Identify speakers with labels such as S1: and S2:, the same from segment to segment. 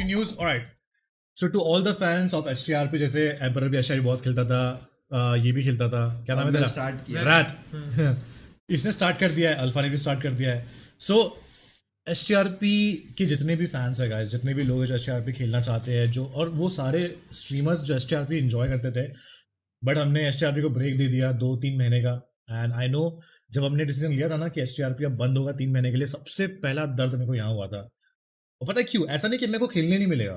S1: STRP news. All right. So to all the fans of STRP जैसे एम्पर भी अशारी बहुत खेलता था ये भी खेलता था क्या नाम है तेरा रात हम्म। इसने स्टार्ट कर दिया है अल्फा ने भी स्टार्ट कर दिया है so S T R P के जितने भी फैंस है गाइस जितने भी लोग जो एस टी आर पी खेलना चाहते हैं जो और वो सारे स्ट्रीमर्स जो एस टी आर पी करते थे बट हमने एस टी आर पी को ब्रेक दे दिया दो तीन महीने का एंड आई नो जब हमने डिसीजन लिया था ना कि एस टी आर पी अब बंद होगा तीन महीने के लिए सबसे पहला दर्द मेरे को यहाँ हुआ था और पता क्यों ऐसा नहीं कि मेरे को खेलने नहीं मिलेगा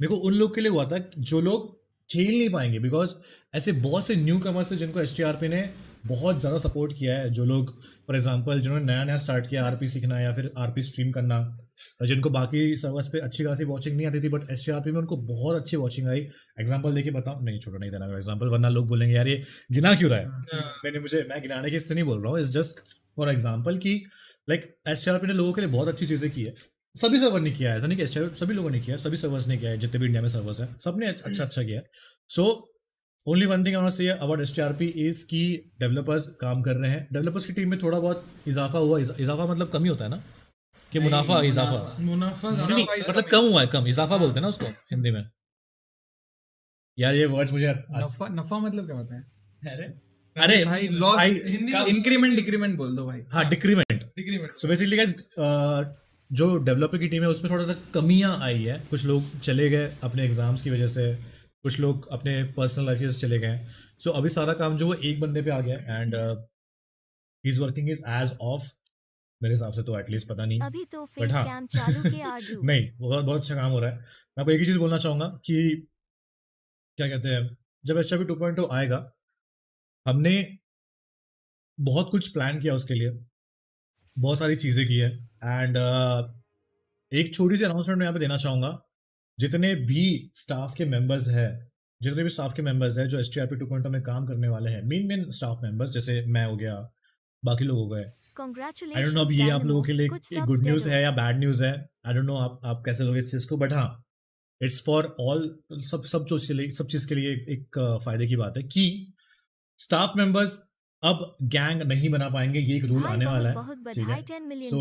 S1: मेरे को उन लोग के लिए हुआ था जो लोग खेल नहीं पाएंगे बिकॉज ऐसे बहुत से न्यू कमर्स थे जिनको एस ने बहुत ज़्यादा सपोर्ट किया है जो लोग फॉर एग्जाम्पल जिन्होंने नया नया स्टार्ट किया आर सीखना या फिर आर स्ट्रीम करना जिनको बाकी सर्वस पे अच्छी खासी वॉचिंग नहीं आती थी बट एस में उनको बहुत अच्छी वॉचिंग आई एग्जाम्पल देखिए बताओ नहीं छोटा नहीं देना एग्जाम्पल वरना लोग बोलेंगे यार ये गिना क्यों रहा है हाँ। मैंने मुझे मैं गिनाने के इससे नहीं बोल रहा हूँ इज जस्ट फॉर एग्जाम्पल की लाइक एस ने लोगों के लिए बहुत अच्छी चीज़ें की है सभी सर्वर ने किया है ऐसा नहीं किया सभी लोगों ने किया सभी सर्वर्स ने किया है जितने भी इंडिया में सर्वर्स है सब ने अच्छा हम्म। अच्छा किया so only one thing say about S T R P is की डेवलपर्स काम कर रहे हैं डेवलपर्स की टीम में थोड़ा बहुत इजाफा हुआ इजाफा मतलब कमी होता है ना कि मुनाफा इजाफा मुनाफा मतलब कम हुआ है कम इजाफा बोलते हैं ना उसको हाँ। हिंदी में यार ये वर्ड्स मुझे नफा नफा मतलब क्या होता है अरे भाई लॉस इंक्रीमेंट डिक्रीमेंट बोल दो भाई हाँ डिक्रीमेंट सो बेसिकली गाइस जो डेवलपर की टीम है उसमें थोड़ा सा कमियाँ आई है कुछ लोग चले गए अपने एग्ज़ाम्स की वजह से कुछ लोग अपने पर्सनल लाइफ से चले गए सो so, अभी सारा काम जो वो एक बंदे पे आ गया and is working is as of मेरे हिसाब से तो एटलीस्ट पता नहीं अभी तो बट हाँ नहीं बहुत बहुत अच्छा काम हो रहा है मैं आपको एक ही चीज़ बोलना चाहूँगा कि क्या कहते हैं जब एच टू पॉइंट आएगा हमने बहुत कुछ प्लान किया उसके लिए बहुत सारी चीज़ें की है एंड uh, एक छोटी सी अनाउंसमेंट मैं यहाँ पे देना चाहूँगा जितने भी स्टाफ के मेंबर्स हैं जितने भी स्टाफ के मेंबर्स हैं जो S T R P two point में काम करने वाले हैं मेन मेन स्टाफ मेंबर्स जैसे मैं हो गया बाकी लोग हो गए आई डोंट नो अब ये आप लोगों के लिए एक गुड न्यूज़ है या बैड न्यूज़ है आई डोंट नो आप आप कैसे लोग इस चीज़ को बट हाँ इट्स फॉर ऑल सब सब चीज़ के लिए सब चीज़ के लिए एक uh, फ़ायदे की बात है कि स्टाफ मेंबर्स अब गैंग नहीं बना पाएंगे ये एक रूल हाँ, आने वाला है ठीक है so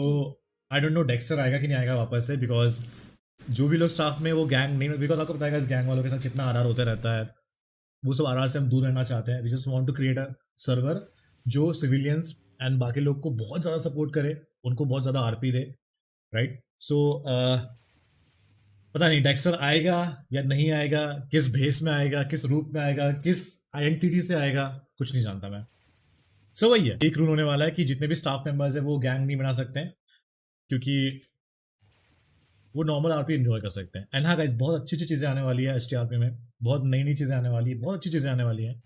S1: I don't know Dexter आएगा कि नहीं आएगा वापस से बिकॉज जो भी लोग स्टाफ में वो गैंग नहीं बिकॉज आपको पता है इस गैंग वालों के साथ कितना आरार होता रहता है वो सब आरार से हम दूर रहना चाहते हैं we just want to create a server जो सिविलियंस एंड बाकी लोग को बहुत ज़्यादा सपोर्ट करे उनको बहुत ज़्यादा are they right so uh, पता नहीं डेक्सर आएगा या नहीं आएगा किस भेस में आएगा किस रूप में आएगा किस आइडेंटिटी से आएगा कुछ नहीं जानता मैं सो वही है एक रूल होने वाला है कि जितने भी स्टाफ मेंबर्स हैं वो गैंग नहीं बना सकते हैं क्योंकि वो नॉर्मल आर पी एंजॉय कर सकते हैं एंड हाँ गाइज बहुत अच्छी अच्छी चीज़ें आने वाली है एस टी आर पी में बहुत नई नई चीज़ें आने वाली है बहुत अच्छी चीज़ें आने वाली हैं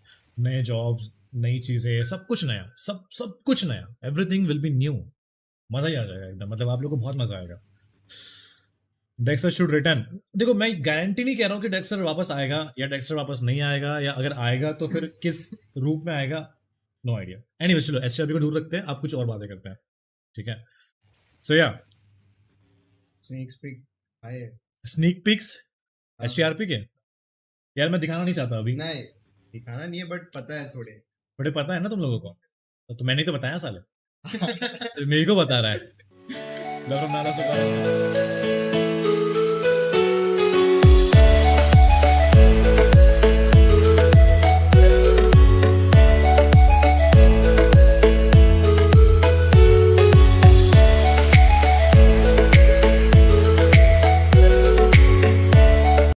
S1: नए जॉब्स नई चीज़ें सब कुछ नया सब सब कुछ नया एवरीथिंग विल बी न्यू मज़ा ही आ जाएगा एकदम मतलब आप लोग को बहुत मज़ा आएगा डेक्सर शुड रिटर्न देखो मैं गारंटी नहीं कह रहा हूँ कि डेक्सर वापस आएगा या डेक्सर वापस नहीं आएगा या अगर आएगा तो फिर किस रूप में आएगा नो आइडिया एनी चलो एस को ढूंढ रखते हैं आप कुछ और बातें करते हैं ठीक है सो या sneak peeks S T R P के यार मैं दिखाना नहीं चाहता अभी नहीं दिखाना नहीं है बट पता है थोड़े थोड़े पता है ना तुम लोगों को तो तो मैंने तो बताया साले तो मेरे को बता रहा है